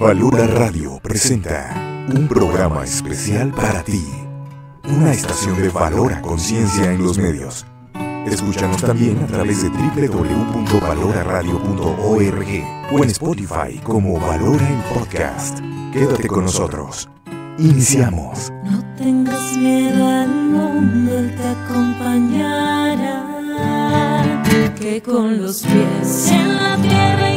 Valora Radio presenta un programa especial para ti. Una estación de Valora Conciencia en los medios. Escúchanos también a través de www.valoraradio.org o en Spotify como Valora el Podcast. Quédate con nosotros. Iniciamos. No tengas miedo al mundo, te acompañará. Que con los pies en la tierra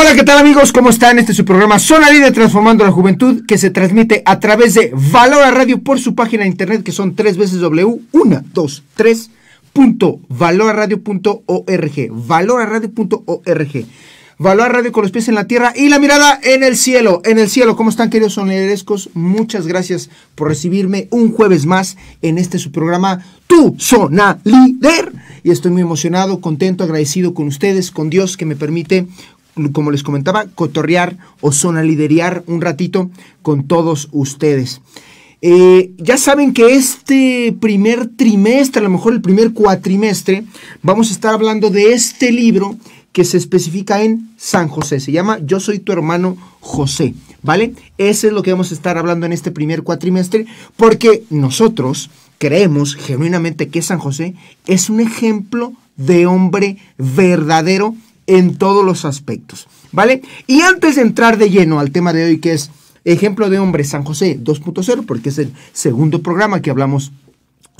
Hola, ¿qué tal amigos? ¿Cómo están? Este es su programa Zona Líder Transformando la Juventud que se transmite a través de a Radio por su página de internet que son tres veces W, una, dos, tres, punto, valoraradio.org, valoraradio.org. Valora Radio con los pies en la tierra y la mirada en el cielo, en el cielo. ¿Cómo están queridos sonerescos? Muchas gracias por recibirme un jueves más en este su programa Tu Zona Líder. Y estoy muy emocionado, contento, agradecido con ustedes, con Dios que me permite como les comentaba, cotorrear o sonaliderear un ratito con todos ustedes. Eh, ya saben que este primer trimestre, a lo mejor el primer cuatrimestre, vamos a estar hablando de este libro que se especifica en San José. Se llama Yo soy tu hermano José, ¿vale? Ese es lo que vamos a estar hablando en este primer cuatrimestre, porque nosotros creemos genuinamente que San José es un ejemplo de hombre verdadero en todos los aspectos, ¿vale? Y antes de entrar de lleno al tema de hoy, que es ejemplo de hombre San José 2.0, porque es el segundo programa que hablamos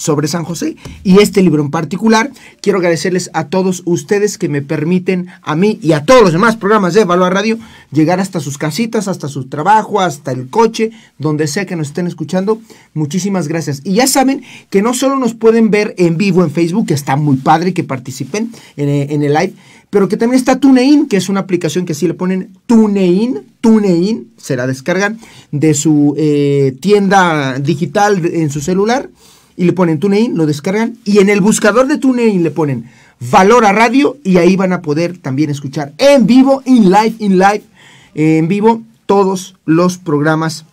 sobre San José y este libro en particular. Quiero agradecerles a todos ustedes que me permiten a mí y a todos los demás programas de Valor Radio llegar hasta sus casitas, hasta su trabajo, hasta el coche, donde sea que nos estén escuchando. Muchísimas gracias. Y ya saben que no solo nos pueden ver en vivo en Facebook, que está muy padre que participen en, eh, el live, pero que también está TuneIn, que es una aplicación que así le ponen TuneIn, TuneIn, se la descargan de su eh, tienda digital en su celular y le ponen TuneIn, lo descargan y en el buscador de TuneIn le ponen Valor a Radio y ahí van a poder también escuchar en vivo, en live, in live, eh, en vivo todos los programas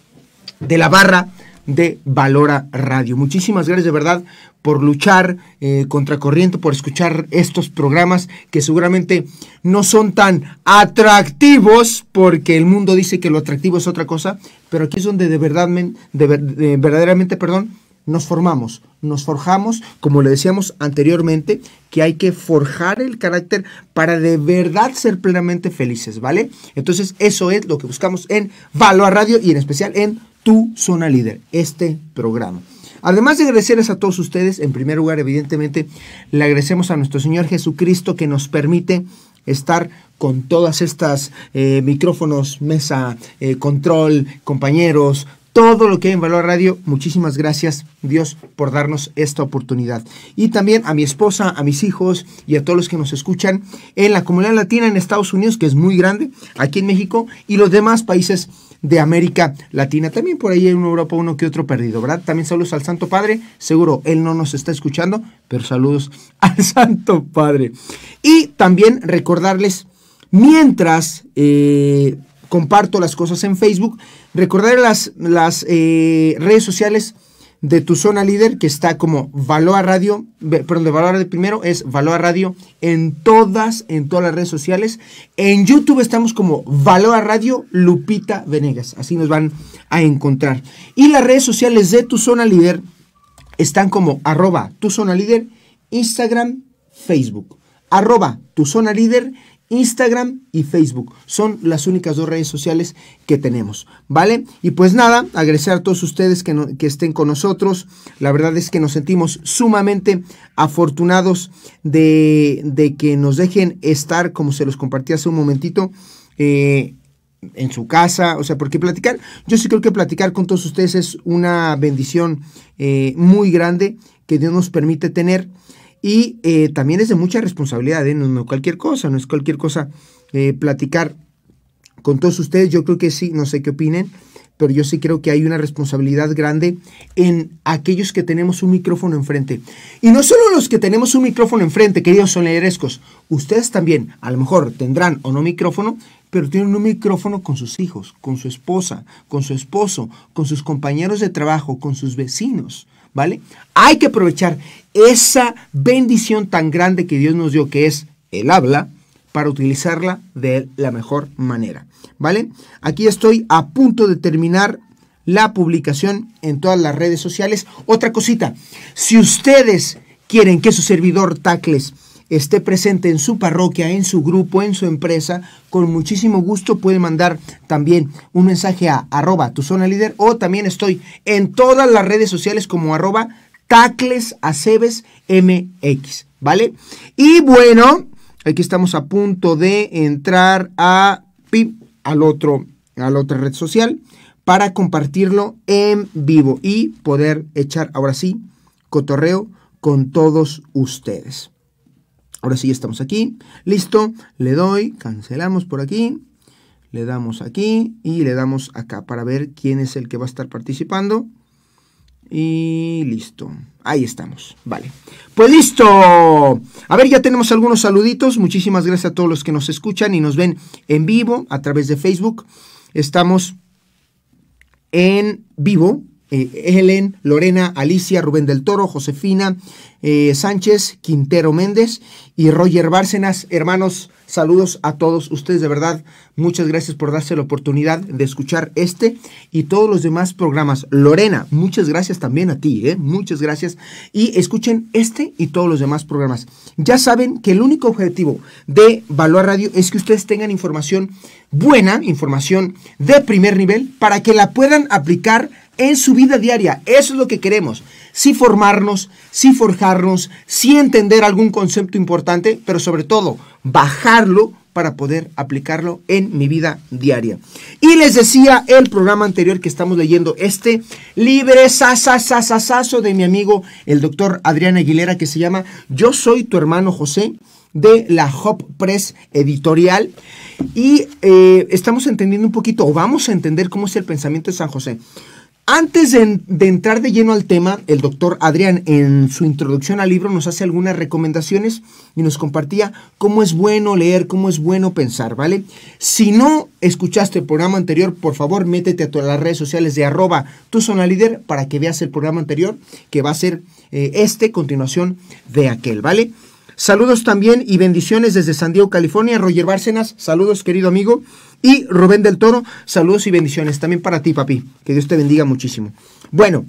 de la barra de Valora Radio. Muchísimas gracias de verdad por luchar eh, contra corriente, por escuchar estos programas que seguramente no son tan atractivos, porque el mundo dice que lo atractivo es otra cosa, pero aquí es donde de verdad, de, verdaderamente, perdón, nos formamos, nos forjamos, como le decíamos anteriormente, que hay que forjar el carácter para de verdad ser plenamente felices, ¿vale? Entonces, eso es lo que buscamos en Valor Radio y en especial en Tu Zona Líder, este programa. Además de agradecerles a todos ustedes, en primer lugar, evidentemente, le agradecemos a nuestro Señor Jesucristo que nos permite estar con todas estas eh, micrófonos, mesa, eh, control, compañeros, todo lo que hay en Valor Radio. Muchísimas gracias, Dios, por darnos esta oportunidad. Y también a mi esposa, a mis hijos y a todos los que nos escuchan en la comunidad latina en Estados Unidos, que es muy grande, aquí en México y los demás países de América Latina. También por ahí en Europa uno que otro perdido, ¿verdad? También saludos al Santo Padre. Seguro él no nos está escuchando, pero saludos al Santo Padre. Y también recordarles, mientras eh, comparto las cosas en Facebook. Recordar las, las eh, redes sociales de tu zona líder, que está como Valor Radio, perdón, de Valor de primero es Valoa Radio en todas, en todas las redes sociales. En YouTube estamos como Valoa Radio Lupita Venegas, así nos van a encontrar. Y las redes sociales de tu zona líder están como arroba tu zona líder, Instagram, Facebook, arroba tu zona líder Instagram y Facebook. Son las únicas dos redes sociales que tenemos, ¿vale? Y pues nada, agradecer a todos ustedes que, estén con nosotros. La verdad es que nos sentimos sumamente afortunados de, que nos dejen estar, como se los compartí hace un momentito, eh, en su casa, o sea, porque platicar, yo sí creo que platicar con todos ustedes es una bendición eh, muy grande que Dios nos permite tener. Y eh, también es de mucha responsabilidad, ¿eh? no, cualquier cosa, no es cualquier cosa eh, platicar con todos ustedes. Yo creo que sí, no sé qué opinen, pero yo sí creo que hay una responsabilidad grande en aquellos que tenemos un micrófono enfrente. Y no solo los que tenemos un micrófono enfrente, queridos solerescos, ustedes también a lo mejor tendrán o no micrófono, pero tienen un micrófono con sus hijos, con su esposa, con su esposo, con sus compañeros de trabajo, con sus vecinos. ¿vale? Hay que aprovechar esa bendición tan grande que Dios nos dio, que es el habla, para utilizarla de la mejor manera, ¿vale? Aquí estoy a punto de terminar la publicación en todas las redes sociales. Otra cosita, si ustedes quieren que su servidor Tacles esté presente en su parroquia, en su grupo, en su empresa, con muchísimo gusto puede mandar también un mensaje a arroba tu zona líder o también estoy en todas las redes sociales como arroba tacles ¿vale? Y bueno, aquí estamos a punto de entrar a pip, al otro, a la otra red social, para compartirlo en vivo y poder echar ahora sí cotorreo con todos ustedes. Ahora sí, ya estamos aquí. Listo. Le doy, cancelamos por aquí. Le damos aquí y le damos acá para ver quién es el que va a estar participando. Y listo. Ahí estamos. Vale. Pues listo. A ver, ya tenemos algunos saluditos. Muchísimas gracias a todos los que nos escuchan y nos ven en vivo a través de Facebook. Estamos en vivo Helen, eh, Lorena, Alicia, Rubén del Toro, Josefina, eh, Sánchez, Quintero Méndez y Roger Bárcenas. Hermanos, saludos a todos ustedes, de verdad, muchas gracias por darse la oportunidad de escuchar este y todos los demás programas. Lorena, muchas gracias también a ti, ¿eh? muchas gracias. Y escuchen este y todos los demás programas. Ya saben que el único objetivo de Valor Radio es que ustedes tengan información buena, información de primer nivel, para que la puedan aplicar en su vida diaria. Eso es lo que queremos. Sí formarnos, sí forjarnos, sí entender algún concepto importante, pero sobre todo bajarlo para poder aplicarlo en mi vida diaria. Y les decía el programa anterior que estamos leyendo, este libre sasasasaso de mi amigo el doctor Adrián Aguilera que se llama Yo soy tu hermano José de la Hop Press Editorial. Y eh, estamos entendiendo un poquito, o vamos a entender cómo es el pensamiento de San José. Antes de, entrar de lleno al tema, el doctor Adrián en su introducción al libro nos hace algunas recomendaciones y nos compartía cómo es bueno leer, cómo es bueno pensar, ¿vale? Si no escuchaste el programa anterior, por favor métete a todas las redes sociales de arroba tu zona líder para que veas el programa anterior que va a ser eh, este, continuación de aquel, ¿vale? Saludos también y bendiciones desde San Diego, California. Roger Bárcenas, saludos querido amigo. Y Rubén del Toro, saludos y bendiciones también para ti, papi. Que Dios te bendiga muchísimo. Bueno,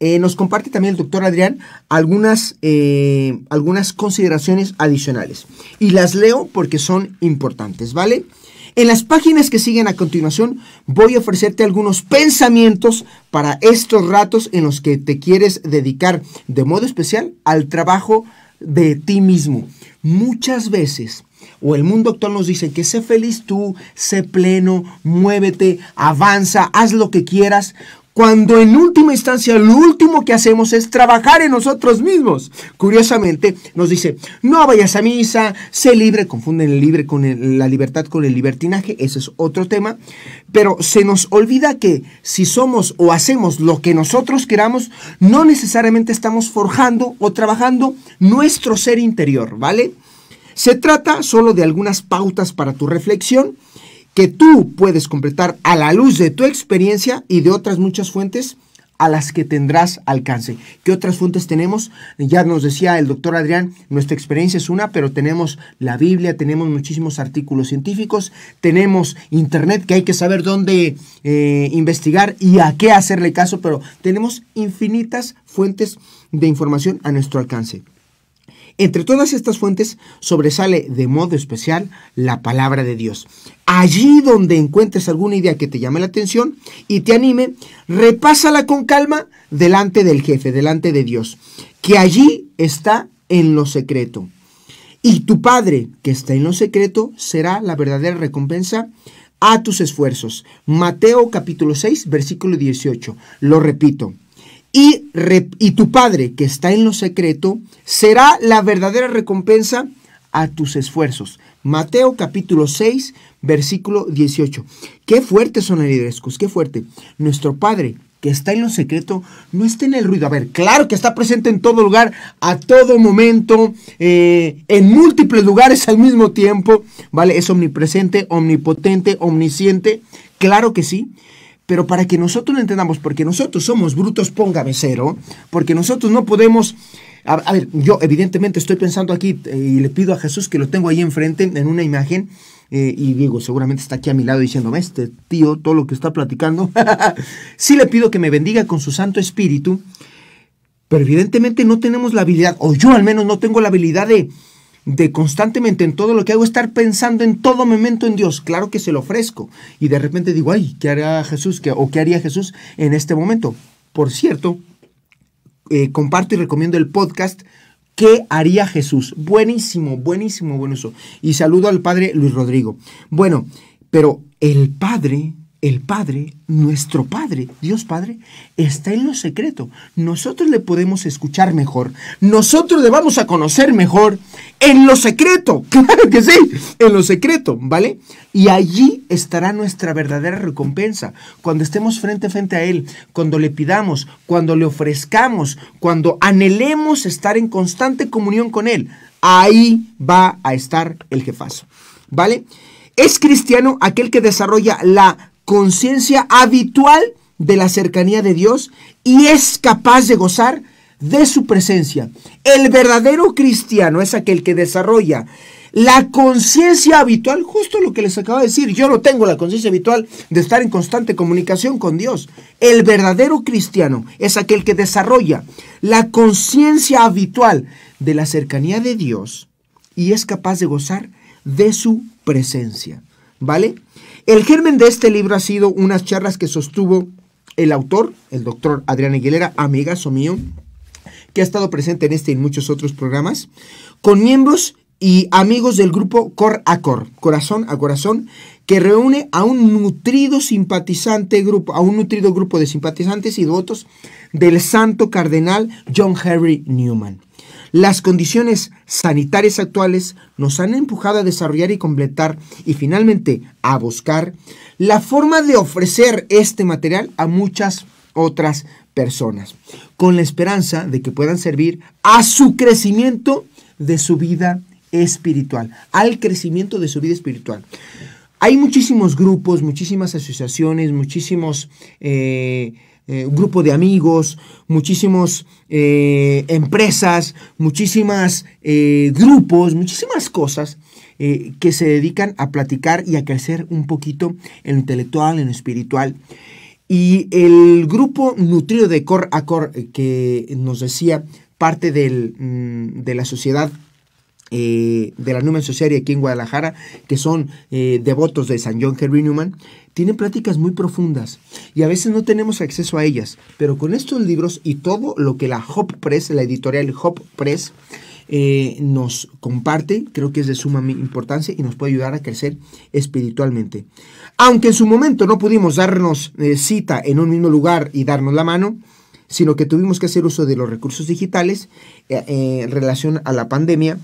eh, nos comparte también el doctor Adrián algunas, eh, algunas consideraciones adicionales. Y las leo porque son importantes, ¿vale? En las páginas que siguen a continuación voy a ofrecerte algunos pensamientos para estos ratos en los que te quieres dedicar de modo especial al trabajo de ti mismo. Muchas veces o el mundo doctor, nos dice que sé feliz tú, sé pleno, muévete, avanza, haz lo que quieras, cuando en última instancia lo último que hacemos es trabajar en nosotros mismos. Curiosamente nos dice, no vayas a misa, sé libre, confunden el libre con la libertad con el libertinaje, ese es otro tema, pero se nos olvida que si somos o hacemos lo que nosotros queramos, no necesariamente estamos forjando o trabajando nuestro ser interior, ¿vale? Se trata solo de algunas pautas para tu reflexión que tú puedes completar a la luz de tu experiencia y de otras muchas fuentes a las que tendrás alcance. ¿Qué otras fuentes tenemos? Ya nos decía el doctor Adrián, nuestra experiencia es una, pero tenemos la Biblia, tenemos muchísimos artículos científicos, tenemos Internet, que hay que saber dónde eh, investigar y a qué hacerle caso, pero tenemos infinitas fuentes de información a nuestro alcance. Entre todas estas fuentes sobresale de modo especial la palabra de Dios. Allí donde encuentres alguna idea que te llame la atención y te anime, repásala con calma delante del jefe, delante de Dios, que allí está en lo secreto. Y tu Padre, que está en lo secreto, será la verdadera recompensa a tus esfuerzos. Mateo capítulo 6, versículo 18. Lo repito y, tu Padre que está en lo secreto será la verdadera recompensa a tus esfuerzos. Mateo capítulo 6, versículo 18. Qué fuerte son liderescos, qué fuerte. Nuestro Padre que está en lo secreto, no está en el ruido. A ver, claro que está presente en todo lugar, a todo momento, eh, en múltiples lugares al mismo tiempo, ¿vale? Es omnipresente, omnipotente, omnisciente, claro que sí. Pero para que nosotros lo entendamos, porque nosotros somos brutos, póngame cero, porque nosotros no podemos... A, ver, yo evidentemente estoy pensando aquí eh, y le pido a Jesús que lo tengo ahí enfrente en una imagen. Eh, y digo, seguramente está aquí a mi lado diciéndome, este tío, todo lo que está platicando, sí le pido que me bendiga con su Santo Espíritu, pero evidentemente no tenemos la habilidad, o yo al menos no tengo la habilidad de, de constantemente en todo lo que hago estar pensando en todo momento en Dios. Claro que se lo ofrezco. Y de repente digo, ay, ¿qué hará Jesús? ¿Qué, ¿O qué haría Jesús en este momento? Por cierto, eh, comparto y recomiendo el podcast ¿Qué haría Jesús? Buenísimo, buenísimo, buenísimo Y saludo al Padre Luis Rodrigo. Bueno, pero el Padre el Padre, nuestro Padre, Dios Padre, está en lo secreto. Nosotros le podemos escuchar mejor, nosotros le vamos a conocer mejor en lo secreto, claro que sí, en lo secreto, ¿vale? Y allí estará nuestra verdadera recompensa, cuando estemos frente a frente a Él, cuando le pidamos, cuando le ofrezcamos, cuando anhelemos estar en constante comunión con Él, ahí va a estar el jefazo, ¿vale? Es cristiano aquel que desarrolla la conciencia habitual de la cercanía de Dios y es capaz de gozar de su presencia. El verdadero cristiano es aquel que desarrolla la conciencia habitual, justo lo que les acabo de decir, yo no tengo la conciencia habitual de estar en constante comunicación con Dios. El verdadero cristiano es aquel que desarrolla la conciencia habitual de la cercanía de Dios y es capaz de gozar de su presencia. ¿Vale? El germen de este libro ha sido unas charlas que sostuvo el autor, el doctor Adrián Aguilera, amigazo mío, que ha estado presente en este y en muchos otros programas, con miembros y amigos del grupo Cor a Cor, Corazón a Corazón, que reúne a un nutrido simpatizante grupo, a un nutrido grupo de simpatizantes y devotos del santo cardenal John Henry Newman. Las condiciones sanitarias actuales nos han empujado a desarrollar y completar y finalmente a buscar la forma de ofrecer este material a muchas otras personas, con la esperanza de que puedan servir a su crecimiento de su vida espiritual, al crecimiento de su vida espiritual. Hay muchísimos grupos, muchísimas asociaciones, muchísimos eh, eh, grupos de amigos, muchísimas eh, empresas, muchísimas grupos, muchísimas cosas que se dedican a platicar y a crecer un poquito en lo intelectual, en lo espiritual. Y el grupo nutrido de Cor a Cor, eh, que nos decía parte del, mm, de la sociedad eh, de la Newman Society aquí en Guadalajara, que son eh, devotos de San John Henry Newman, tienen pláticas muy profundas y a veces no tenemos acceso a ellas. Pero con estos libros y todo lo que la Hop Press, la editorial Hop Press, eh, nos comparte, creo que es de suma importancia y nos puede ayudar a crecer espiritualmente. Aunque en su momento no pudimos darnos eh, cita en un mismo lugar y darnos la mano, sino que tuvimos que hacer uso de los recursos digitales eh, en relación a la pandemia,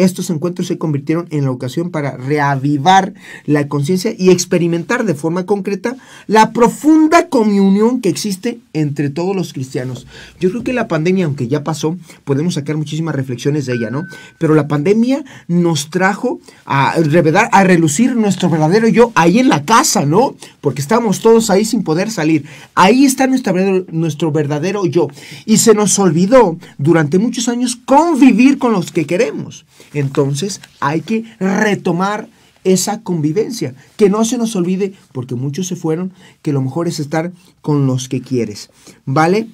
estos encuentros se convirtieron en la ocasión para reavivar la conciencia y experimentar de forma concreta la profunda comunión que existe entre todos los cristianos. Yo creo que la pandemia, aunque ya pasó, podemos sacar muchísimas reflexiones de ella, ¿no? Pero la pandemia nos trajo a revelar, a relucir nuestro verdadero yo ahí en la casa, ¿no? Porque estábamos todos ahí sin poder salir. Ahí está nuestro nuestro verdadero yo. Y se nos olvidó durante muchos años convivir con los que queremos. Entonces hay que retomar esa convivencia, que no se nos olvide, porque muchos se fueron, que lo mejor es estar con los que quieres, ¿vale?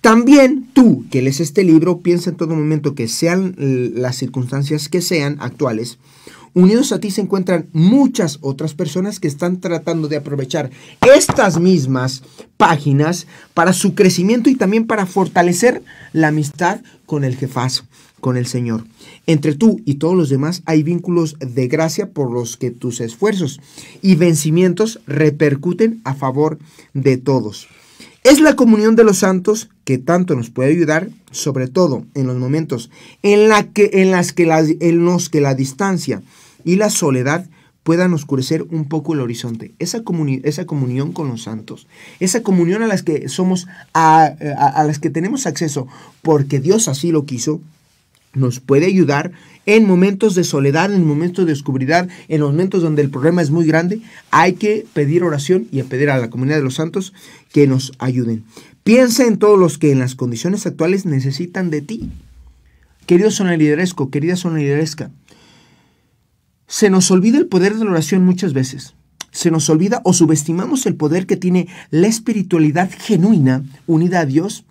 También tú que lees este libro, piensa en todo momento que sean las circunstancias que sean actuales, unidos a ti se encuentran muchas otras personas que están tratando de aprovechar estas mismas páginas para su crecimiento y también para fortalecer la amistad con el jefazo con el Señor. Entre tú y todos los demás hay vínculos de gracia por los que tus esfuerzos y vencimientos repercuten a favor de todos. Es la comunión de los santos que tanto nos puede ayudar, sobre todo en los momentos en, que, en, las que la, los que la distancia y la soledad puedan oscurecer un poco el horizonte. Esa, esa comunión con los santos, esa comunión a las que somos, a las que tenemos acceso, porque Dios así lo quiso, nos puede ayudar en momentos de soledad, en momentos de oscuridad, en momentos donde el problema es muy grande, hay que pedir oración y a pedir a la comunidad de los santos que nos ayuden. Piensa en todos los que en las condiciones actuales necesitan de ti. Querido Lideresco, querida Lideresca, se nos olvida el poder de la oración muchas veces. Se nos olvida o subestimamos el poder que tiene la espiritualidad genuina unida a Dios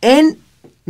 en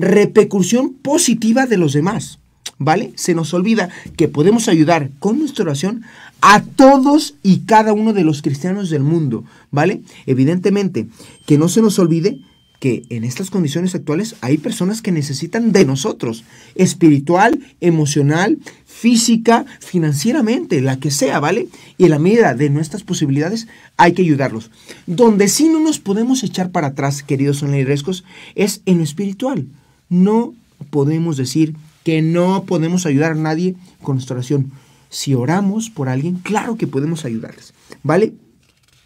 repercusión positiva de los demás. ¿Vale? Se nos olvida que podemos ayudar con nuestra oración a todos y cada uno de los cristianos del mundo, ¿vale? Evidentemente, que no se nos olvide que en estas condiciones actuales hay personas que necesitan de nosotros, espiritual, emocional, física, financieramente, la que sea, ¿vale? Y en la medida de nuestras posibilidades hay que ayudarlos. Donde sí no nos podemos echar para atrás, queridos sonleirescos, es en lo espiritual. No podemos decir que no podemos ayudar a nadie con nuestra oración. Si oramos por alguien, claro que podemos ayudarles, ¿vale?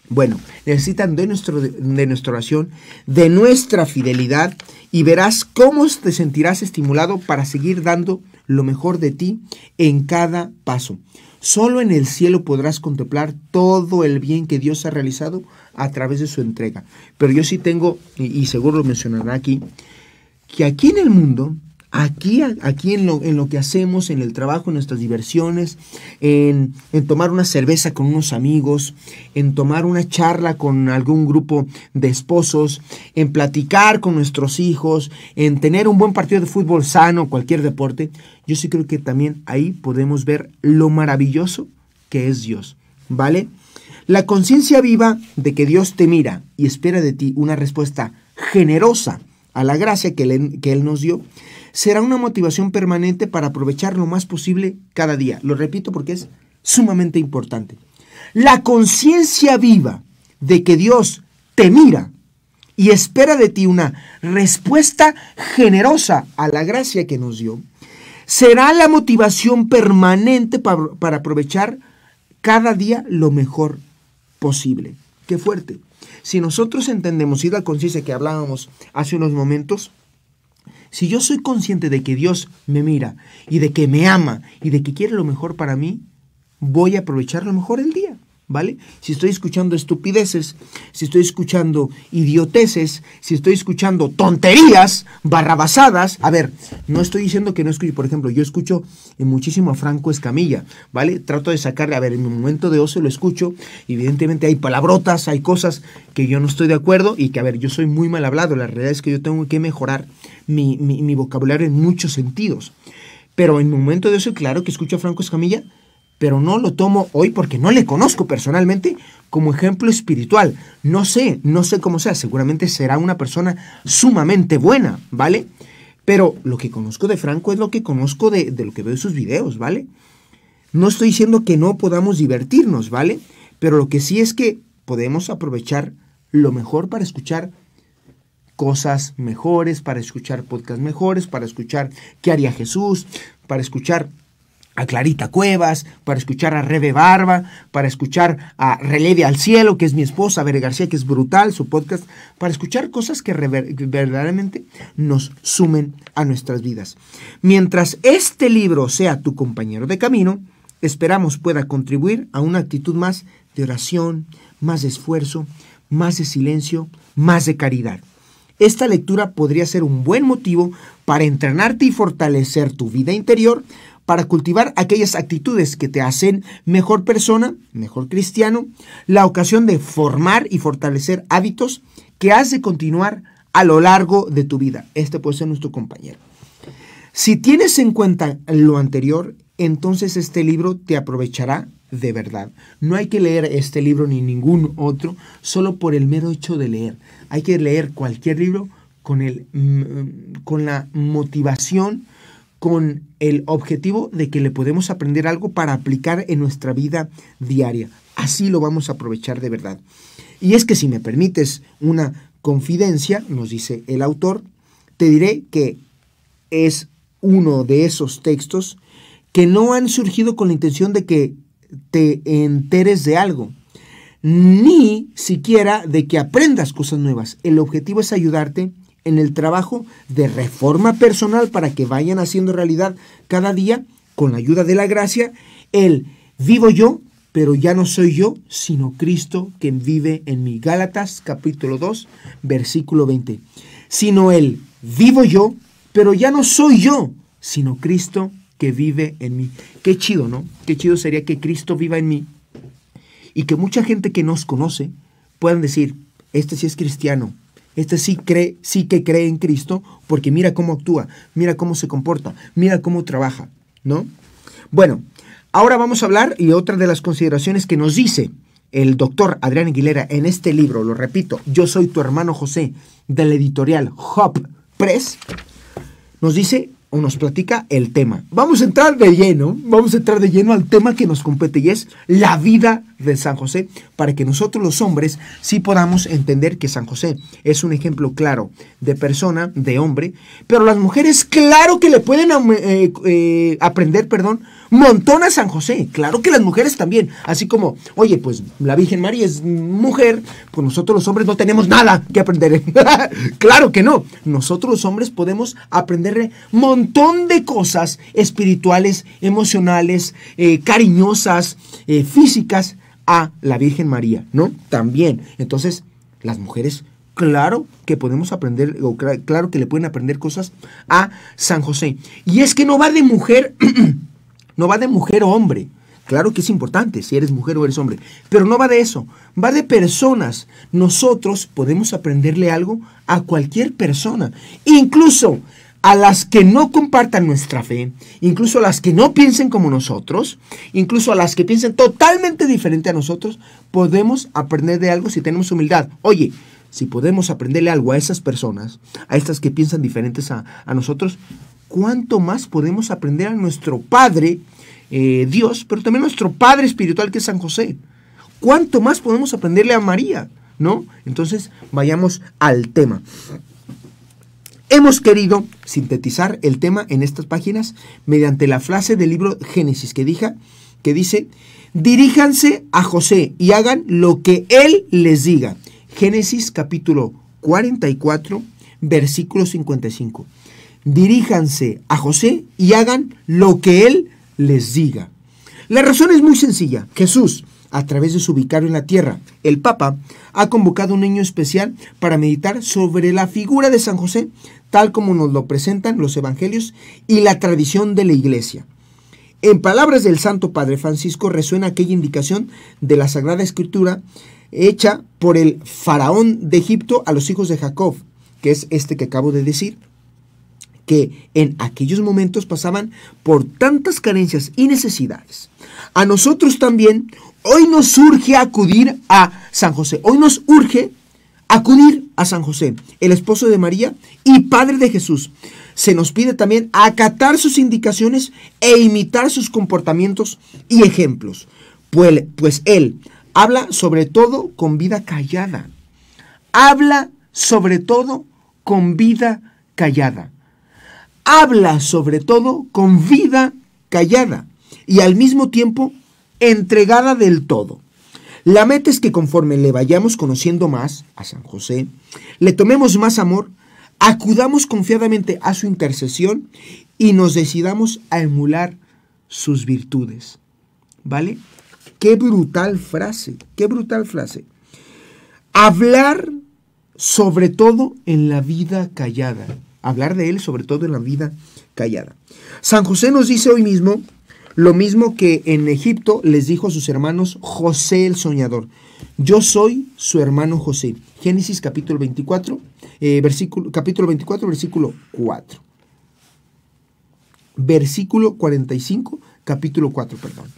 Bueno, necesitan de, nuestro, de nuestra oración, de nuestra fidelidad y verás cómo te sentirás estimulado para seguir dando lo mejor de ti en cada paso. Solo en el cielo podrás contemplar todo el bien que Dios ha realizado a través de su entrega. Pero yo sí tengo, y, y seguro lo mencionará aquí, que aquí en el mundo, aquí, aquí en, lo, que hacemos, en el trabajo, en nuestras diversiones, en, en, tomar una cerveza con unos amigos, en tomar una charla con algún grupo de esposos, en platicar con nuestros hijos, en tener un buen partido de fútbol sano, cualquier deporte, yo sí creo que también ahí podemos ver lo maravilloso que es Dios, ¿vale? La conciencia viva de que Dios te mira y espera de ti una respuesta generosa a la gracia que, que Él nos dio, será una motivación permanente para aprovechar lo más posible cada día. Lo repito porque es sumamente importante. La conciencia viva de que Dios te mira y espera de ti una respuesta generosa a la gracia que nos dio, será la motivación permanente para, para aprovechar cada día lo mejor posible. Qué fuerte. Si nosotros entendemos, y la conciencia que hablábamos hace unos momentos, si yo soy consciente de que Dios me mira y de que me ama y de que quiere lo mejor para mí, voy a aprovechar lo mejor el día. ¿vale? Si estoy escuchando estupideces, si estoy escuchando idioteces, si estoy escuchando tonterías, barrabasadas, a ver, no estoy diciendo que no escuche. por ejemplo, yo escucho muchísimo a Franco Escamilla, ¿vale? Trato de sacarle, a ver, en mi momento de ocio lo escucho, evidentemente hay palabrotas, hay cosas que yo no estoy de acuerdo y que, a ver, yo soy muy mal hablado, la realidad es que yo tengo que mejorar mi, vocabulario en muchos sentidos. Pero en mi momento de ocio, claro que escucho a Franco Escamilla, pero no lo tomo hoy porque no le conozco personalmente como ejemplo espiritual. No sé, no sé cómo sea, seguramente será una persona sumamente buena, ¿vale? Pero lo que conozco de Franco es lo que conozco de, lo que veo en sus videos, ¿vale? No estoy diciendo que no podamos divertirnos, ¿vale? Pero lo que sí es que podemos aprovechar lo mejor para escuchar cosas mejores, para escuchar podcasts mejores, para escuchar qué haría Jesús, para escuchar a Clarita Cuevas, para escuchar a Rebe Barba, para escuchar a Releve al Cielo, que es mi esposa, Bere García, que es brutal su podcast, para escuchar cosas que verdaderamente nos sumen a nuestras vidas. Mientras este libro sea tu compañero de camino, esperamos pueda contribuir a una actitud más de oración, más de esfuerzo, más de silencio, más de caridad. Esta lectura podría ser un buen motivo para entrenarte y fortalecer tu vida interior para cultivar aquellas actitudes que te hacen mejor persona, mejor cristiano, la ocasión de formar y fortalecer hábitos que has de continuar a lo largo de tu vida. Este puede ser nuestro compañero. Si tienes en cuenta lo anterior, entonces este libro te aprovechará de verdad. No hay que leer este libro ni ningún otro solo por el mero hecho de leer. Hay que leer cualquier libro con, mm, mm, con la motivación con el objetivo de que le podemos aprender algo para aplicar en nuestra vida diaria. Así lo vamos a aprovechar de verdad. Y es que si me permites una confidencia, nos dice el autor, te diré que es uno de esos textos que no han surgido con la intención de que te enteres de algo, ni siquiera de que aprendas cosas nuevas. El objetivo es ayudarte en el trabajo de reforma personal para que vayan haciendo realidad cada día, con la ayuda de la gracia, el vivo yo, pero ya no soy yo, sino Cristo que vive en mí. Gálatas capítulo 2, versículo 20. Sino el vivo yo, pero ya no soy yo, sino Cristo que vive en mí. Qué chido, ¿no? Qué chido sería que Cristo viva en mí y que mucha gente que nos conoce puedan decir, este sí es cristiano, este sí cree, sí que cree en Cristo, porque mira cómo actúa, mira cómo se comporta, mira cómo trabaja, ¿no? Bueno, ahora vamos a hablar y otra de las consideraciones que nos dice el doctor Adrián Aguilera en este libro, lo repito, Yo soy tu hermano José, de la editorial Hop Press, nos dice nos platica el tema. Vamos a entrar de lleno, vamos a entrar de lleno al tema que nos compete y es la vida de San José, para que nosotros los hombres sí podamos entender que San José es un ejemplo claro de persona, de hombre, pero las mujeres claro que le pueden eh, eh, aprender, perdón, Montón a San José, claro que las mujeres también. Así como, oye, pues la Virgen María es mujer, pues nosotros los hombres no tenemos nada que aprender. claro que no. Nosotros los hombres podemos aprender montón de cosas espirituales, emocionales, eh, cariñosas, eh, físicas a la Virgen María, ¿no? También. Entonces, las mujeres claro que podemos aprender, o claro que le pueden aprender cosas a San José. Y es que no va de mujer No va de mujer o hombre. Claro que es importante si eres mujer o eres hombre, pero no va de eso, va de personas. Nosotros podemos aprenderle algo a cualquier persona, incluso a las que no compartan nuestra fe, incluso a las que no piensen como nosotros, incluso a las que piensen totalmente diferente a nosotros, podemos aprender de algo si tenemos humildad. Oye, si podemos aprenderle algo a esas personas, a estas que piensan diferentes a, a nosotros, cuánto más podemos aprender a nuestro Padre eh, Dios, pero también a nuestro Padre espiritual que es San José. ¿Cuánto más podemos aprenderle a María? ¿No? Entonces, vayamos al tema. Hemos querido sintetizar el tema en estas páginas mediante la frase del libro Génesis que, que dice, diríjanse a José y hagan lo que él les diga. Génesis capítulo 44, versículo 55 diríjanse a José y hagan lo que él les diga. La razón es muy sencilla. Jesús, a través de su vicario en la tierra, el Papa, ha convocado un niño especial para meditar sobre la figura de San José, tal como nos lo presentan los evangelios y la tradición de la iglesia. En palabras del Santo Padre Francisco resuena aquella indicación de la Sagrada Escritura hecha por el faraón de Egipto a los hijos de Jacob, que es este que acabo de decir que en aquellos momentos pasaban por tantas carencias y necesidades. A nosotros también hoy nos urge acudir a San José. Hoy nos urge acudir a San José, el esposo de María y padre de Jesús. Se nos pide también acatar sus indicaciones e imitar sus comportamientos y ejemplos. Pues, pues él habla sobre todo con vida callada. Habla sobre todo con vida callada habla sobre todo con vida callada y al mismo tiempo entregada del todo. La meta es que conforme le vayamos conociendo más a San José, le tomemos más amor, acudamos confiadamente a su intercesión y nos decidamos a emular sus virtudes. ¿Vale? Qué brutal frase, qué brutal frase. Hablar sobre todo en la vida callada hablar de él, sobre todo en la vida callada. San José nos dice hoy mismo lo mismo que en Egipto les dijo a sus hermanos José el soñador. Yo soy su hermano José. Génesis capítulo 24, eh, versículo, capítulo 24, versículo 4. Versículo 45, capítulo 4, perdón.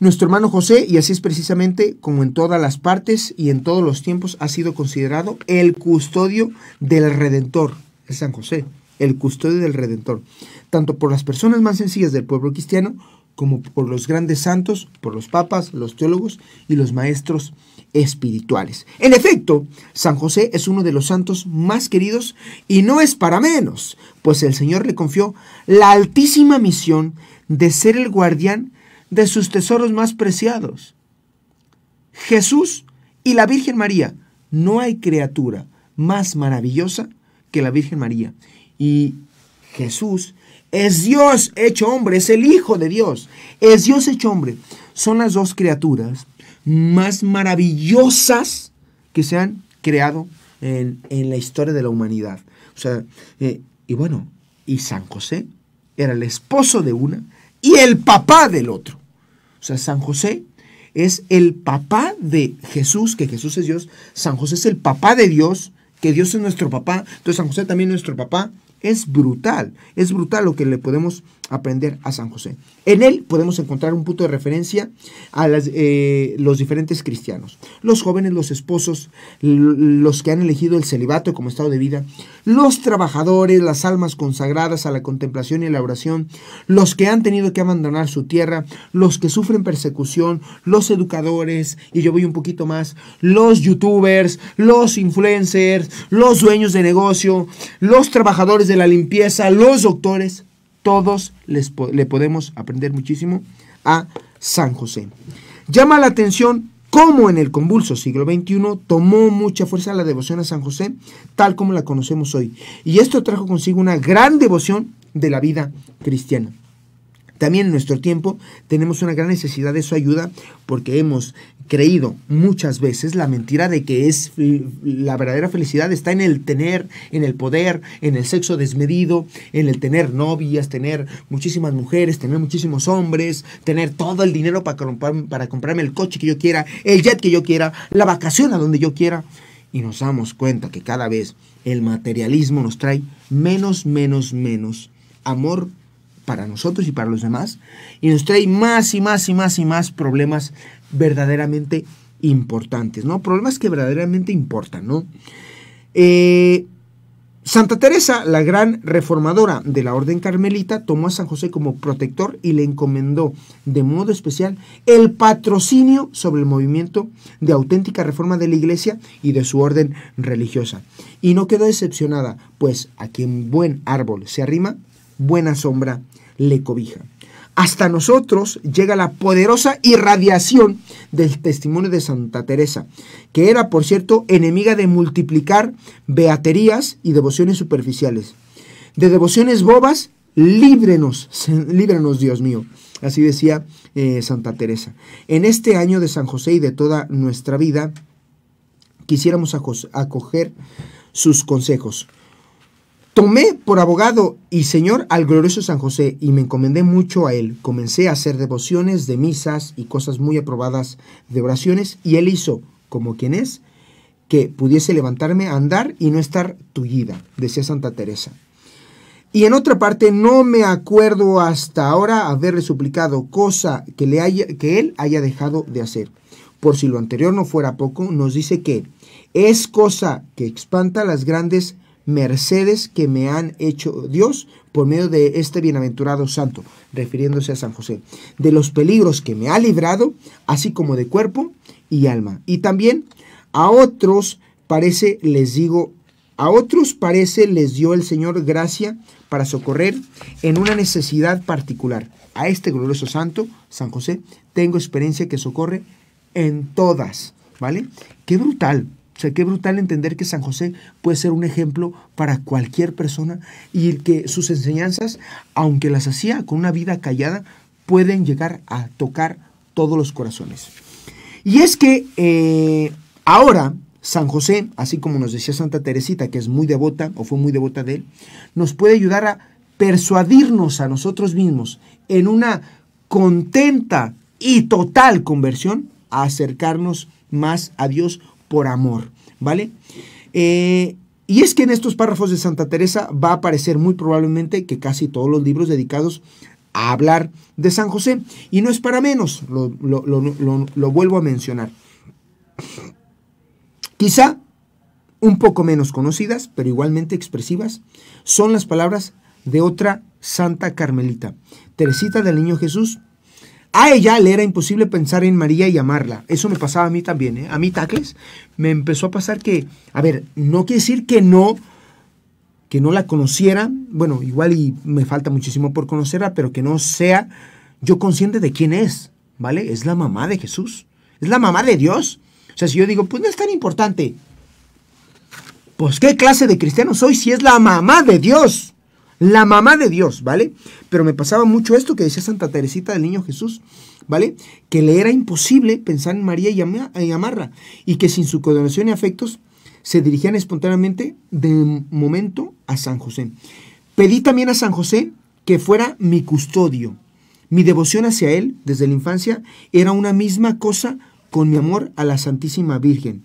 Nuestro hermano José, y así es precisamente como en todas las partes y en todos los tiempos, ha sido considerado el custodio del Redentor, es San José, el custodio del Redentor, tanto por las personas más sencillas del pueblo cristiano como por los grandes santos, por los papas, los teólogos y los maestros espirituales. En efecto, San José es uno de los santos más queridos y no es para menos, pues el Señor le confió la altísima misión de ser el guardián de sus tesoros más preciados. Jesús y la Virgen María, no hay criatura más maravillosa que la Virgen María. Y Jesús es Dios hecho hombre, es el Hijo de Dios, es Dios hecho hombre. Son las dos criaturas más maravillosas que se han creado en, la historia de la humanidad. O sea, eh, y bueno, y San José era el esposo de una y el papá del otro. O sea, San José es el papá de Jesús, que Jesús es Dios, San José es el papá de Dios, que Dios es nuestro papá, entonces San José también es nuestro papá, es brutal, es brutal lo que le podemos aprender a San José. En él podemos encontrar un punto de referencia a eh, los diferentes cristianos, los jóvenes, los esposos, los que han elegido el celibato como estado de vida, los trabajadores, las almas consagradas a la contemplación y la oración, los que han tenido que abandonar su tierra, los que sufren persecución, los educadores, y yo voy un poquito más, los youtubers, los influencers, los dueños de negocio, los trabajadores de la limpieza, los doctores todos les, le podemos aprender muchísimo a San José. Llama la atención cómo en el convulso siglo XXI tomó mucha fuerza la devoción a San José, tal como la conocemos hoy. Y esto trajo consigo una gran devoción de la vida cristiana. También en nuestro tiempo tenemos una gran necesidad de su ayuda porque hemos creído muchas veces la mentira de que es la verdadera felicidad está en el tener, en el poder, en el sexo desmedido, en el tener novias, tener muchísimas mujeres, tener muchísimos hombres, tener todo el dinero para, para comprarme el coche que yo quiera, el jet que yo quiera, la vacación a donde yo quiera. Y nos damos cuenta que cada vez el materialismo nos trae menos, menos, menos amor para nosotros y para los demás, y nos trae más y más y más y más problemas verdaderamente importantes, ¿no? Problemas que verdaderamente importan, ¿no? Eh, Santa Teresa, la gran reformadora de la Orden Carmelita, tomó a San José como protector y le encomendó de modo especial el patrocinio sobre el movimiento de auténtica reforma de la Iglesia y de su orden religiosa. Y no quedó decepcionada, pues a quien buen árbol se arrima, buena sombra le cobija. Hasta nosotros llega la poderosa irradiación del testimonio de Santa Teresa, que era, por cierto, enemiga de multiplicar beaterías y devociones superficiales. De devociones bobas, líbrenos, líbranos, Dios mío. Así decía eh, Santa Teresa. En este año de San José y de toda nuestra vida, quisiéramos acoger sus consejos. Tomé por abogado y señor al glorioso San José y me encomendé mucho a él. Comencé a hacer devociones de misas y cosas muy aprobadas de oraciones y él hizo, como quien es, que pudiese levantarme a andar y no estar tullida, decía Santa Teresa. Y en otra parte, no me acuerdo hasta ahora haberle suplicado cosa que, le haya, que él haya dejado de hacer. Por si lo anterior no fuera poco, nos dice que es cosa que espanta las grandes mercedes que me han hecho Dios por medio de este bienaventurado santo, refiriéndose a San José, de los peligros que me ha librado, así como de cuerpo y alma. Y también a otros parece, les digo, a otros parece les dio el Señor gracia para socorrer en una necesidad particular. A este glorioso santo, San José, tengo experiencia que socorre en todas, ¿vale? Qué brutal, o sea, qué brutal entender que San José puede ser un ejemplo para cualquier persona y que sus enseñanzas, aunque las hacía con una vida callada, pueden llegar a tocar todos los corazones. Y es que eh, ahora San José, así como nos decía Santa Teresita, que es muy devota o fue muy devota de él, nos puede ayudar a persuadirnos a nosotros mismos en una contenta y total conversión a acercarnos más a Dios por amor, ¿vale? Eh, y es que en estos párrafos de Santa Teresa va a aparecer muy probablemente que casi todos los libros dedicados a hablar de San José, y no es para menos, lo, lo vuelvo a mencionar. Quizá un poco menos conocidas, pero igualmente expresivas, son las palabras de otra santa carmelita, Teresita del Niño Jesús, a ella le era imposible pensar en María y amarla. Eso me pasaba a mí también. ¿eh? A mí, Tacles, me empezó a pasar que, a ver, no quiere decir que no, que no la conociera. Bueno, igual y me falta muchísimo por conocerla, pero que no sea yo consciente de quién es, ¿vale? Es la mamá de Jesús. Es la mamá de Dios. O sea, si yo digo, pues no es tan importante. Pues qué clase de cristiano soy si es la mamá de Dios la mamá de Dios, ¿vale? Pero me pasaba mucho esto que decía Santa Teresita del Niño Jesús, ¿vale? Que le era imposible pensar en María y, Amarra. y y que sin su coordinación y afectos se dirigían espontáneamente de momento a San José. Pedí también a San José que fuera mi custodio. Mi devoción hacia él desde la infancia era una misma cosa con mi amor a la Santísima Virgen.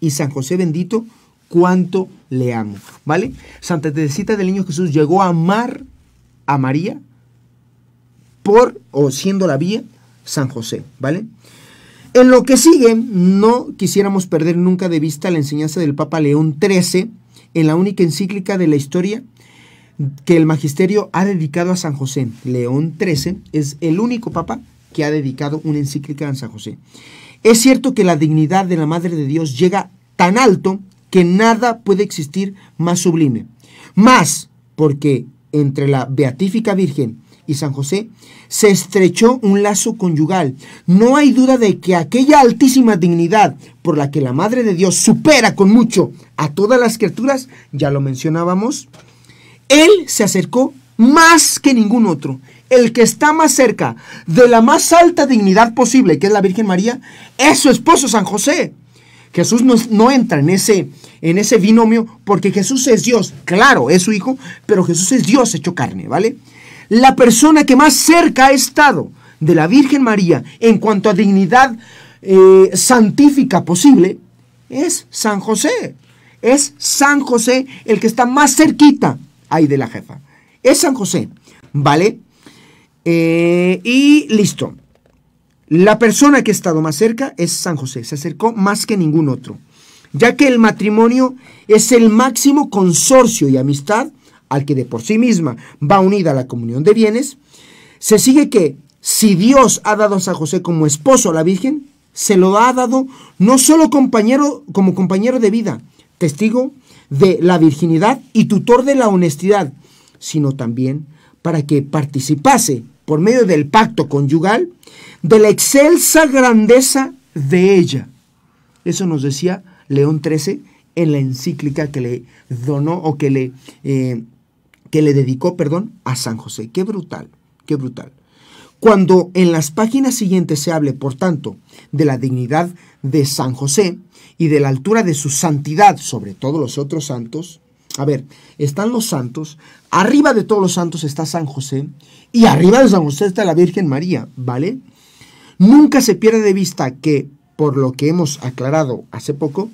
Y San José bendito cuánto le amo. ¿Vale? Santa Teresita del Niño Jesús llegó a amar a María por o siendo la vía San José. ¿Vale? En lo que sigue, no quisiéramos perder nunca de vista la enseñanza del Papa León XIII en la única encíclica de la historia que el magisterio ha dedicado a San José. León XIII es el único papa que ha dedicado una encíclica a San José. Es cierto que la dignidad de la Madre de Dios llega tan alto que nada puede existir más sublime. Más porque entre la Beatífica Virgen y San José se estrechó un lazo conyugal. No hay duda de que aquella altísima dignidad por la que la Madre de Dios supera con mucho a todas las criaturas, ya lo mencionábamos, Él se acercó más que ningún otro. El que está más cerca de la más alta dignidad posible, que es la Virgen María, es su esposo San José. Jesús no, no, entra en ese, en ese binomio porque Jesús es Dios, claro, es su hijo, pero Jesús es Dios hecho carne, ¿vale? La persona que más cerca ha estado de la Virgen María en cuanto a dignidad eh, santífica posible es San José. Es San José el que está más cerquita ahí de la jefa. Es San José, ¿vale? Eh, y listo. La persona que ha estado más cerca es San José, se acercó más que ningún otro, ya que el matrimonio es el máximo consorcio y amistad al que de por sí misma va unida la comunión de bienes, se sigue que si Dios ha dado a San José como esposo a la Virgen, se lo ha dado no solo compañero, como compañero de vida, testigo de la virginidad y tutor de la honestidad, sino también para que participase por medio del pacto conyugal, de la excelsa grandeza de ella. Eso nos decía León XIII en la encíclica que le donó o que le, eh, que le dedicó, perdón, a San José. Qué brutal, qué brutal. Cuando en las páginas siguientes se hable, por tanto, de la dignidad de San José y de la altura de su santidad sobre todos los otros santos, a ver, están los santos, arriba de todos los santos está San José y arriba de San José está la Virgen María, ¿vale? Nunca se pierde de vista que, por lo que hemos aclarado hace poco,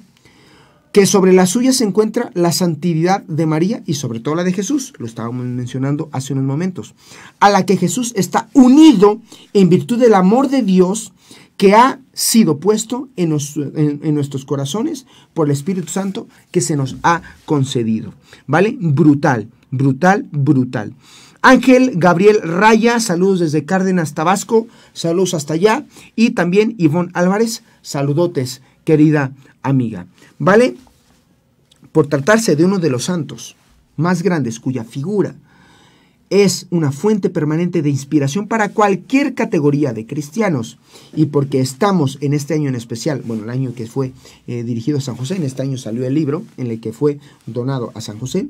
que sobre la suya se encuentra la santidad de María y sobre todo la de Jesús, lo estábamos mencionando hace unos momentos, a la que Jesús está unido en virtud del amor de Dios que ha sido puesto en, nuestros corazones por el Espíritu Santo que se nos ha concedido. ¿Vale? Brutal, brutal, brutal. Ángel Gabriel Raya, saludos desde Cárdenas, Tabasco, saludos hasta allá. Y también Ivonne Álvarez, saludotes, querida amiga. ¿Vale? Por tratarse de uno de los santos más grandes, cuya figura es una fuente permanente de inspiración para cualquier categoría de cristianos. Y porque estamos en este año en especial, bueno, el año que fue eh, dirigido a San José, en este año salió el libro en el que fue donado a San José.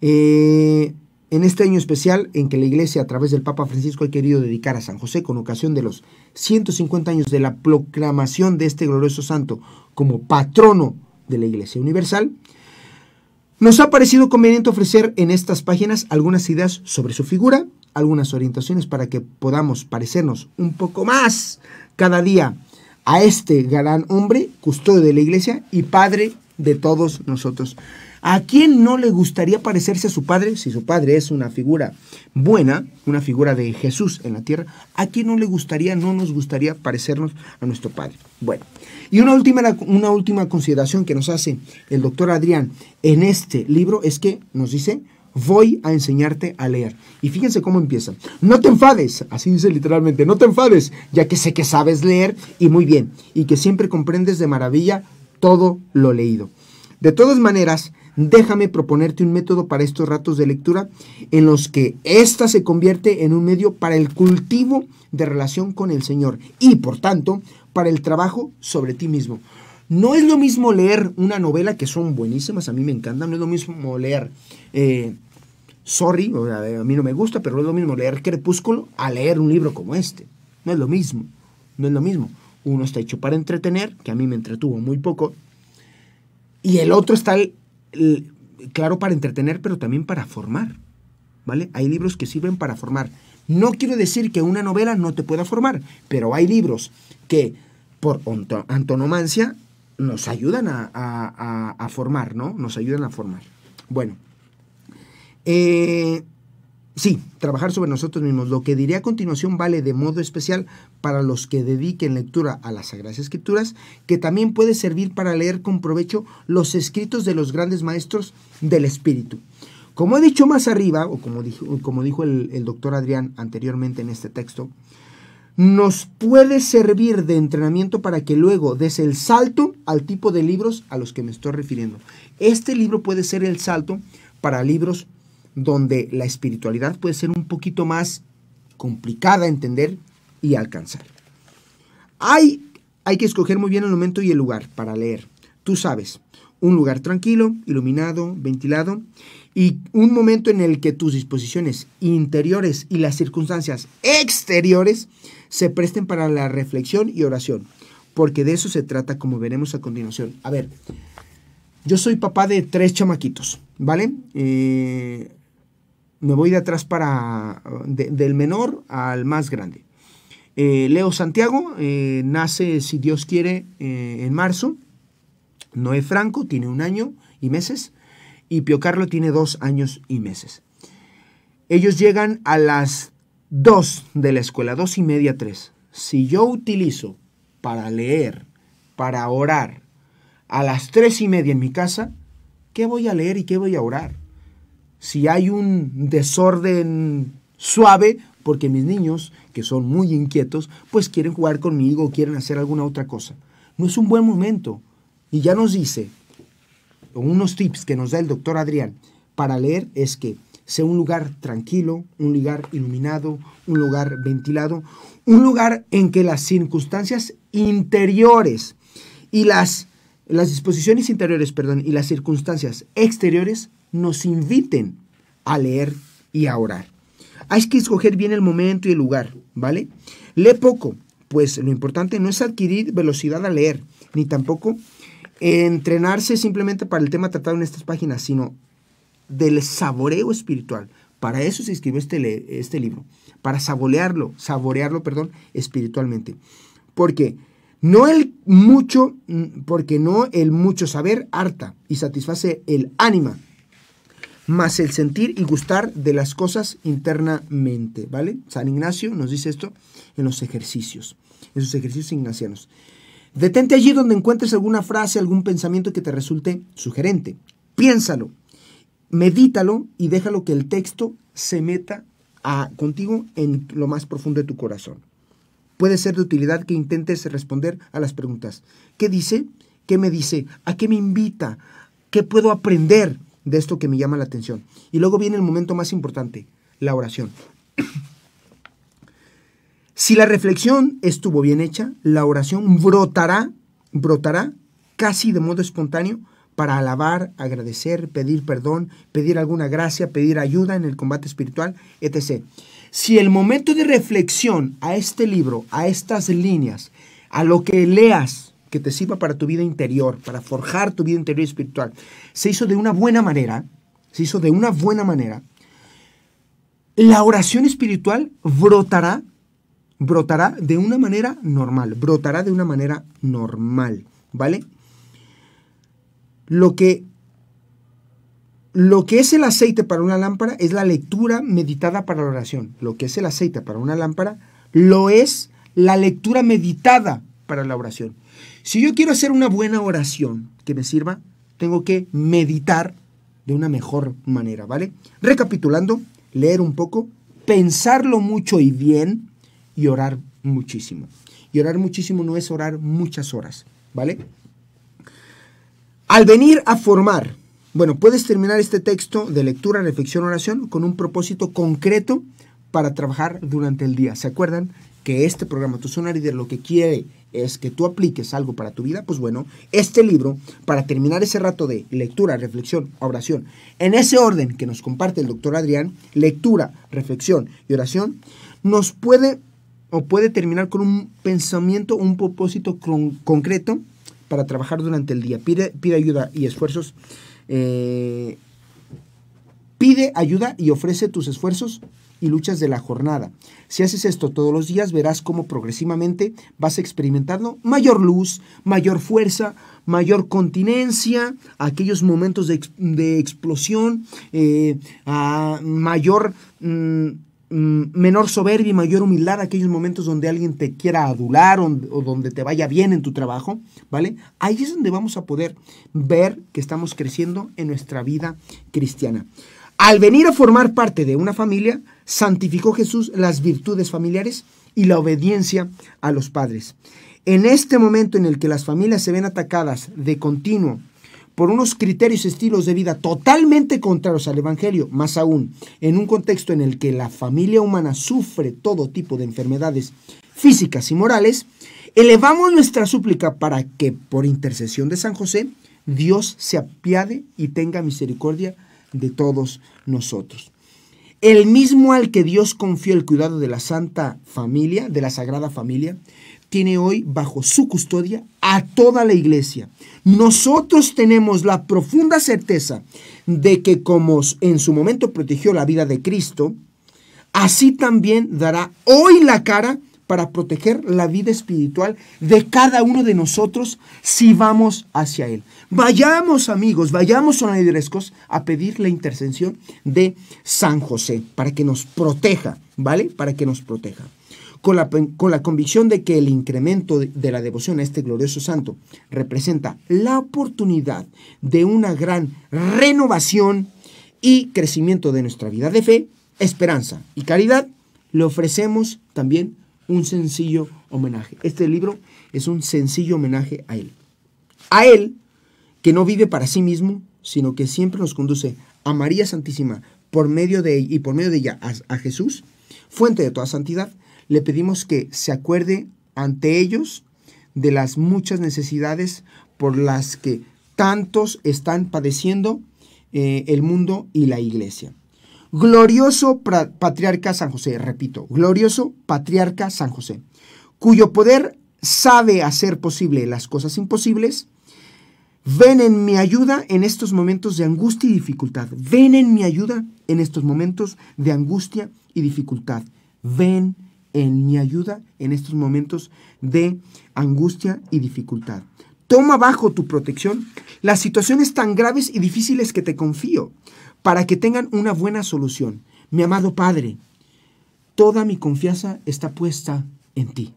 Eh, en este año especial en que la Iglesia a través del Papa Francisco ha querido dedicar a San José con ocasión de los 150 años de la proclamación de este glorioso santo como patrono de la Iglesia Universal, nos ha parecido conveniente ofrecer en estas páginas algunas ideas sobre su figura, algunas orientaciones para que podamos parecernos un poco más cada día a este gran hombre, custodio de la iglesia y padre de todos nosotros. ¿A quién no le gustaría parecerse a su padre? Si su padre es una figura buena, una figura de Jesús en la tierra, ¿a quién no le gustaría, no nos gustaría parecernos a nuestro padre? Bueno, y una última, una última consideración que nos hace el doctor Adrián en este libro es que nos dice, voy a enseñarte a leer. Y fíjense cómo empieza. No te enfades, así dice literalmente, no te enfades, ya que sé que sabes leer y muy bien, y que siempre comprendes de maravilla todo lo leído. De todas maneras, déjame proponerte un método para estos ratos de lectura en los que ésta se convierte en un medio para el cultivo de relación con el Señor y, por tanto, para el trabajo sobre ti mismo. No es lo mismo leer una novela, que son buenísimas, a mí me encantan, no es lo mismo leer... Eh, sorry, a mí no me gusta, pero no es lo mismo leer Crepúsculo a leer un libro como este. No es lo mismo, no es lo mismo. Uno está hecho para entretener, que a mí me entretuvo muy poco, y el otro está, claro, para entretener, pero también para formar. ¿Vale? Hay libros que sirven para formar. No quiero decir que una novela no te pueda formar, pero hay libros que, por antonomancia, nos ayudan a, a formar, ¿no? Nos ayudan a formar. Bueno. Eh, Sí, trabajar sobre nosotros mismos. Lo que diré a continuación vale de modo especial para los que dediquen lectura a las Sagradas Escrituras, que también puede servir para leer con provecho los escritos de los grandes maestros del Espíritu. Como he dicho más arriba, o como dijo, el, el doctor Adrián anteriormente en este texto, nos puede servir de entrenamiento para que luego des el salto al tipo de libros a los que me estoy refiriendo. Este libro puede ser el salto para libros donde la espiritualidad puede ser un poquito más complicada a entender y alcanzar. Hay, hay que escoger muy bien el momento y el lugar para leer. Tú sabes, un lugar tranquilo, iluminado, ventilado y un momento en el que tus disposiciones interiores y las circunstancias exteriores se presten para la reflexión y oración, porque de eso se trata como veremos a continuación. A ver, yo soy papá de tres chamaquitos, ¿vale? Eh, me voy de atrás para del menor al más grande. Eh, Leo Santiago eh, nace, si Dios quiere, eh, en marzo. Noé Franco tiene un año y meses. Y Pio Carlo tiene dos años y meses. Ellos llegan a las dos de la escuela, dos y media, tres. Si yo utilizo para leer, para orar, a las tres y media en mi casa, ¿qué voy a leer y qué voy a orar? si hay un desorden suave, porque mis niños, que son muy inquietos, pues quieren jugar conmigo o quieren hacer alguna otra cosa. No es un buen momento. Y ya nos dice, unos tips que nos da el doctor Adrián para leer es que sea un lugar tranquilo, un lugar iluminado, un lugar ventilado, un lugar en que las circunstancias interiores y las, las disposiciones interiores, perdón, y las circunstancias exteriores nos inviten a leer y a orar. Hay que escoger bien el momento y el lugar, ¿vale? Lee poco, pues lo importante no es adquirir velocidad a leer, ni tampoco entrenarse simplemente para el tema tratado en estas páginas, sino del saboreo espiritual. Para eso se escribió este, este libro, para saborearlo, saborearlo, perdón, espiritualmente. Porque no el mucho, porque no el mucho saber harta y satisface el ánima, más el sentir y gustar de las cosas internamente, ¿vale? San Ignacio nos dice esto en los ejercicios, en sus ejercicios ignacianos. Detente allí donde encuentres alguna frase, algún pensamiento que te resulte sugerente. Piénsalo, medítalo y déjalo que el texto se meta a, contigo en lo más profundo de tu corazón. Puede ser de utilidad que intentes responder a las preguntas. ¿Qué dice? ¿Qué me dice? ¿A qué me invita? ¿Qué puedo aprender? de esto que me llama la atención. Y luego viene el momento más importante, la oración. si la reflexión estuvo bien hecha, la oración brotará, brotará casi de modo espontáneo para alabar, agradecer, pedir perdón, pedir alguna gracia, pedir ayuda en el combate espiritual, etc. Si el momento de reflexión a este libro, a estas líneas, a lo que leas, que te sirva para tu vida interior, para forjar tu vida interior espiritual. Se hizo de una buena manera, se hizo de una buena manera. La oración espiritual brotará, brotará de una manera normal, brotará de una manera normal, ¿vale? Lo que lo que es el aceite para una lámpara es la lectura meditada para la oración. Lo que es el aceite para una lámpara lo es la lectura meditada para la oración. Si yo quiero hacer una buena oración que me sirva, tengo que meditar de una mejor manera, ¿vale? Recapitulando, leer un poco, pensarlo mucho y bien y orar muchísimo. Y orar muchísimo no es orar muchas horas, ¿vale? Al venir a formar, bueno, puedes terminar este texto de lectura, reflexión, oración con un propósito concreto para trabajar durante el día. ¿Se acuerdan? que este programa, Tu Zona de lo que quiere es que tú apliques algo para tu vida, pues bueno, este libro, para terminar ese rato de lectura, reflexión, oración, en ese orden que nos comparte el doctor Adrián, lectura, reflexión y oración, nos puede o puede terminar con un pensamiento, un propósito concreto para trabajar durante el día. Pide, pide ayuda y esfuerzos. Eh, pide ayuda y ofrece tus esfuerzos y luchas de la jornada. Si haces esto todos los días, verás cómo progresivamente vas experimentando mayor luz, mayor fuerza, mayor continencia, aquellos momentos de, explosión, eh, mayor... Mm, mm, menor soberbia y mayor humildad aquellos momentos donde alguien te quiera adular o, o, donde te vaya bien en tu trabajo, ¿vale? Ahí es donde vamos a poder ver que estamos creciendo en nuestra vida cristiana. Al venir a formar parte de una familia, santificó Jesús las virtudes familiares y la obediencia a los padres. En este momento en el que las familias se ven atacadas de continuo por unos criterios y estilos de vida totalmente contrarios al Evangelio, más aún en un contexto en el que la familia humana sufre todo tipo de enfermedades físicas y morales, elevamos nuestra súplica para que, por intercesión de San José, Dios se apiade y tenga misericordia de todos nosotros. El mismo al que Dios confió el cuidado de la Santa Familia, de la Sagrada Familia, tiene hoy bajo su custodia a toda la iglesia. Nosotros tenemos la profunda certeza de que como en su momento protegió la vida de Cristo, así también dará hoy la cara para proteger la vida espiritual de cada uno de nosotros si vamos hacia Él. Vayamos amigos, vayamos a a pedir la intercesión de San José para que nos proteja, ¿vale? Para que nos proteja. Con la, convicción de que el incremento de, de la devoción a este glorioso santo representa la oportunidad de una gran renovación y crecimiento de nuestra vida de fe, esperanza y caridad, le ofrecemos también un sencillo homenaje. Este libro es un sencillo homenaje a Él. A Él que no vive para sí mismo, sino que siempre nos conduce a María Santísima por medio de y por medio de ella a, Jesús, fuente de toda santidad, le pedimos que se acuerde ante ellos de las muchas necesidades por las que tantos están padeciendo eh, el mundo y la iglesia. Glorioso patriarca San José, repito, glorioso patriarca San José, cuyo poder sabe hacer posible las cosas imposibles, ven en mi ayuda en estos momentos de angustia y dificultad. Ven en mi ayuda en estos momentos de angustia y dificultad. Ven en mi ayuda en estos momentos de angustia y dificultad. Toma bajo tu protección las situaciones tan graves y difíciles que te confío para que tengan una buena solución. Mi amado Padre, toda mi confianza está puesta en ti.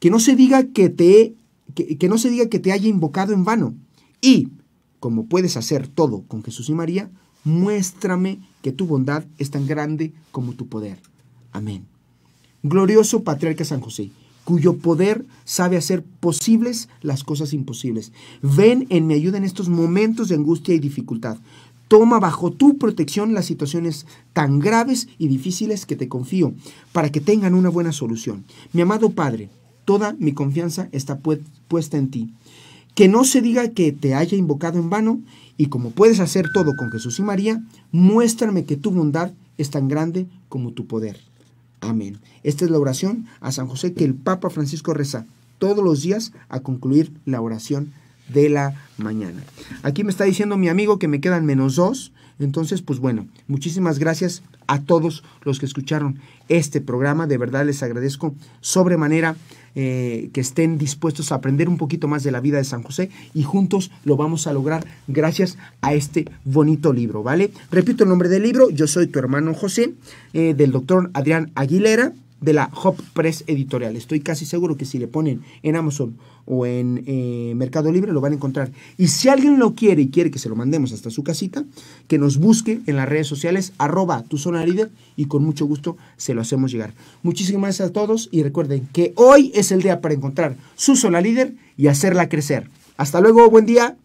Que no se diga que te, que, no se diga que te haya invocado en vano. Y, como puedes hacer todo con Jesús y María, muéstrame que tu bondad es tan grande como tu poder. Amén. Glorioso patriarca San José, cuyo poder sabe hacer posibles las cosas imposibles. Ven en mi ayuda en estos momentos de angustia y dificultad. Toma bajo tu protección las situaciones tan graves y difíciles que te confío, para que tengan una buena solución. Mi amado Padre, toda mi confianza está puesta en ti. Que no se diga que te haya invocado en vano, y como puedes hacer todo con Jesús y María, muéstrame que tu bondad es tan grande como tu poder. Amén. Esta es la oración a San José que el Papa Francisco reza todos los días a concluir la oración de la mañana. Aquí me está diciendo mi amigo que me quedan menos dos. Entonces, pues bueno, muchísimas gracias a todos los que escucharon este programa. De verdad les agradezco sobremanera eh, que estén dispuestos a aprender un poquito más de la vida de San José y juntos lo vamos a lograr gracias a este bonito libro, ¿vale? Repito el nombre del libro, yo soy tu hermano José, eh, del doctor Adrián Aguilera de la Hop Press Editorial. Estoy casi seguro que si le ponen en Amazon o en eh, Mercado Libre lo van a encontrar. Y si alguien lo quiere y quiere que se lo mandemos hasta su casita, que nos busque en las redes sociales arroba tu zona líder y con mucho gusto se lo hacemos llegar. Muchísimas gracias a todos y recuerden que hoy es el día para encontrar su zona líder y hacerla crecer. Hasta luego, buen día.